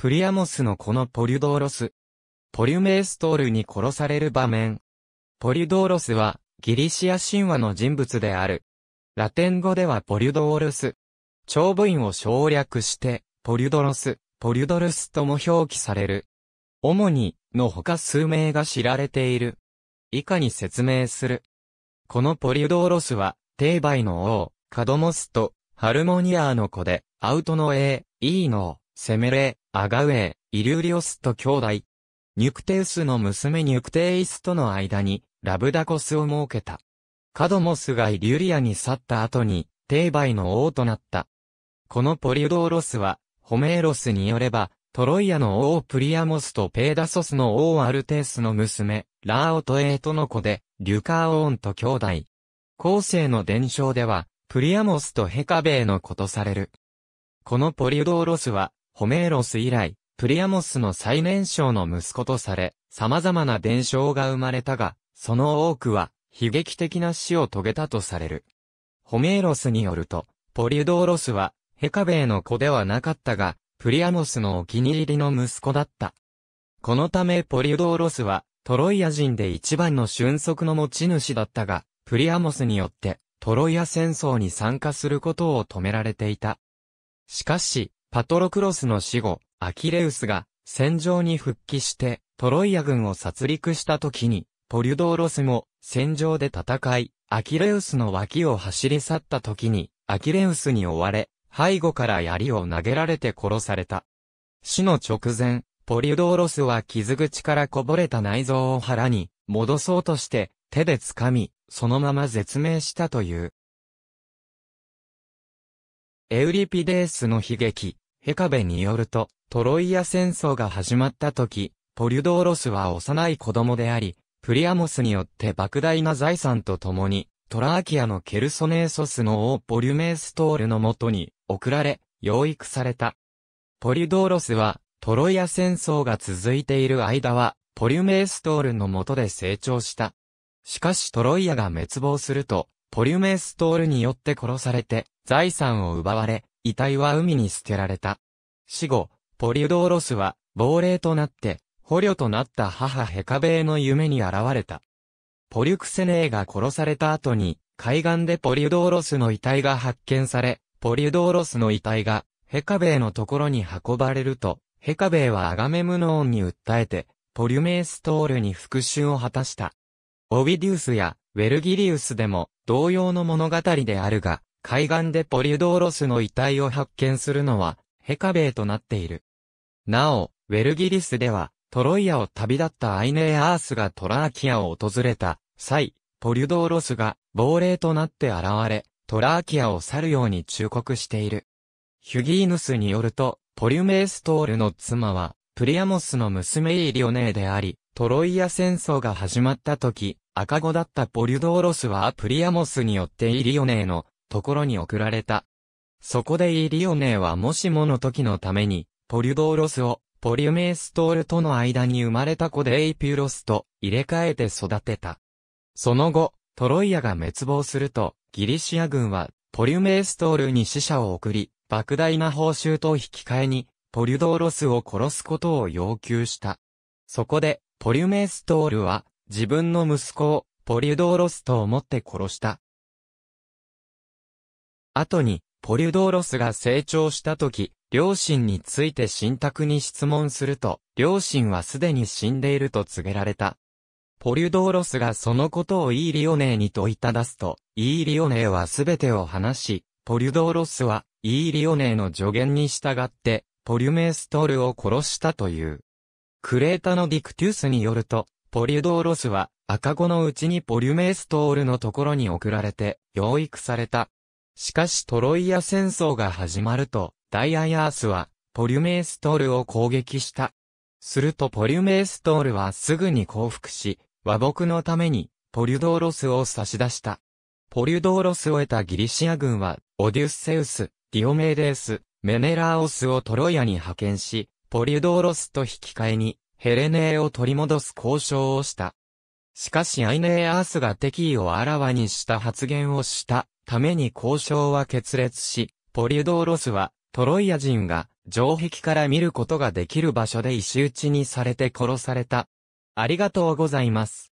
プリアモスのこのポリュドーロス。ポリュメーストールに殺される場面。ポリュドーロスは、ギリシア神話の人物である。ラテン語ではポリュドーロス。長部員を省略して、ポリュドロス、ポリュドルスとも表記される。主に、の他数名が知られている。以下に説明する。このポリュドーロスは、帝媒の王、カドモスと、ハルモニアーの子で、アウトの A、E の、セメレ、アガウェイ、イリューリオスと兄弟。ニュクテウスの娘ニュクテイスとの間に、ラブダコスを設けた。カドモスがイリュリアに去った後に、テイバイの王となった。このポリュドーロスは、ホメーロスによれば、トロイアの王プリアモスとペーダソスの王アルテースの娘、ラーオトエートの子で、リュカーオーンと兄弟。後世の伝承では、プリアモスとヘカベーの子とされる。このポリュドーロスは、ホメーロス以来、プリアモスの最年少の息子とされ、様々な伝承が生まれたが、その多くは、悲劇的な死を遂げたとされる。ホメーロスによると、ポリュドーロスは、ヘカベイの子ではなかったが、プリアモスのお気に入りの息子だった。このためポリュドーロスは、トロイア人で一番の俊足の持ち主だったが、プリアモスによって、トロイア戦争に参加することを止められていた。しかし、パトロクロスの死後、アキレウスが戦場に復帰して、トロイア軍を殺戮した時に、ポリュドーロスも戦場で戦い、アキレウスの脇を走り去った時に、アキレウスに追われ、背後から槍を投げられて殺された。死の直前、ポリュドーロスは傷口からこぼれた内臓を腹に戻そうとして、手で掴み、そのまま絶命したという。エウリピデースの悲劇。ヘカベによると、トロイア戦争が始まった時、ポリュドーロスは幼い子供であり、プリアモスによって莫大な財産と共に、トラーキアのケルソネーソスの王ポリュメーストールのもとに送られ、養育された。ポリュドーロスは、トロイア戦争が続いている間は、ポリュメーストールのもとで成長した。しかしトロイアが滅亡すると、ポリュメーストールによって殺されて、財産を奪われ、遺体は海に捨てられた。死後、ポリュドーロスは、亡霊となって、捕虜となった母ヘカベーの夢に現れた。ポリュクセネーが殺された後に、海岸でポリュドーロスの遺体が発見され、ポリュドーロスの遺体が、ヘカベーのところに運ばれると、ヘカベーはアガメムノーンに訴えて、ポリュメーストールに復讐を果たした。オビディウスや、ウェルギリウスでも、同様の物語であるが、海岸でポリュドーロスの遺体を発見するのは、ヘカベイとなっている。なお、ウェルギリスでは、トロイアを旅立ったアイネーアースがトラーキアを訪れた際、ポリュドーロスが亡霊となって現れ、トラーキアを去るように忠告している。ヒュギーヌスによると、ポリュメーストールの妻は、プリアモスの娘イリオネーであり、トロイア戦争が始まった時、赤子だったポリュドーロスはプリアモスによってイリオネーのところに送られた。そこでイリオネはもしもの時のために、ポリュドーロスを、ポリュメーストールとの間に生まれた子でエイピュロスと入れ替えて育てた。その後、トロイアが滅亡すると、ギリシア軍は、ポリュメーストールに死者を送り、莫大な報酬と引き換えに、ポリュドーロスを殺すことを要求した。そこで、ポリュメーストールは、自分の息子を、ポリュドーロスと思って殺した。後に、ポリュドーロスが成長した時、両親について信託に質問すると、両親はすでに死んでいると告げられた。ポリュドーロスがそのことをイーリオネーに問いただすと、イーリオネーはすべてを話し、ポリュドーロスは、イーリオネーの助言に従って、ポリュメーストールを殺したという。クレータのディクティウスによると、ポリュドーロスは赤子のうちにポリュメーストールのところに送られて、養育された。しかしトロイア戦争が始まると、ダイアヤースは、ポリュメーストールを攻撃した。するとポリュメーストールはすぐに降伏し、和睦のために、ポリュドーロスを差し出した。ポリュドーロスを得たギリシア軍は、オデュッセウス、ディオメーデース、メネラーオスをトロイアに派遣し、ポリュドーロスと引き換えに、ヘレネーを取り戻す交渉をした。しかしアイネーアースが敵意をあらわにした発言をしたために交渉は決裂し、ポリュドーロスはトロイア人が城壁から見ることができる場所で石打ちにされて殺された。ありがとうございます。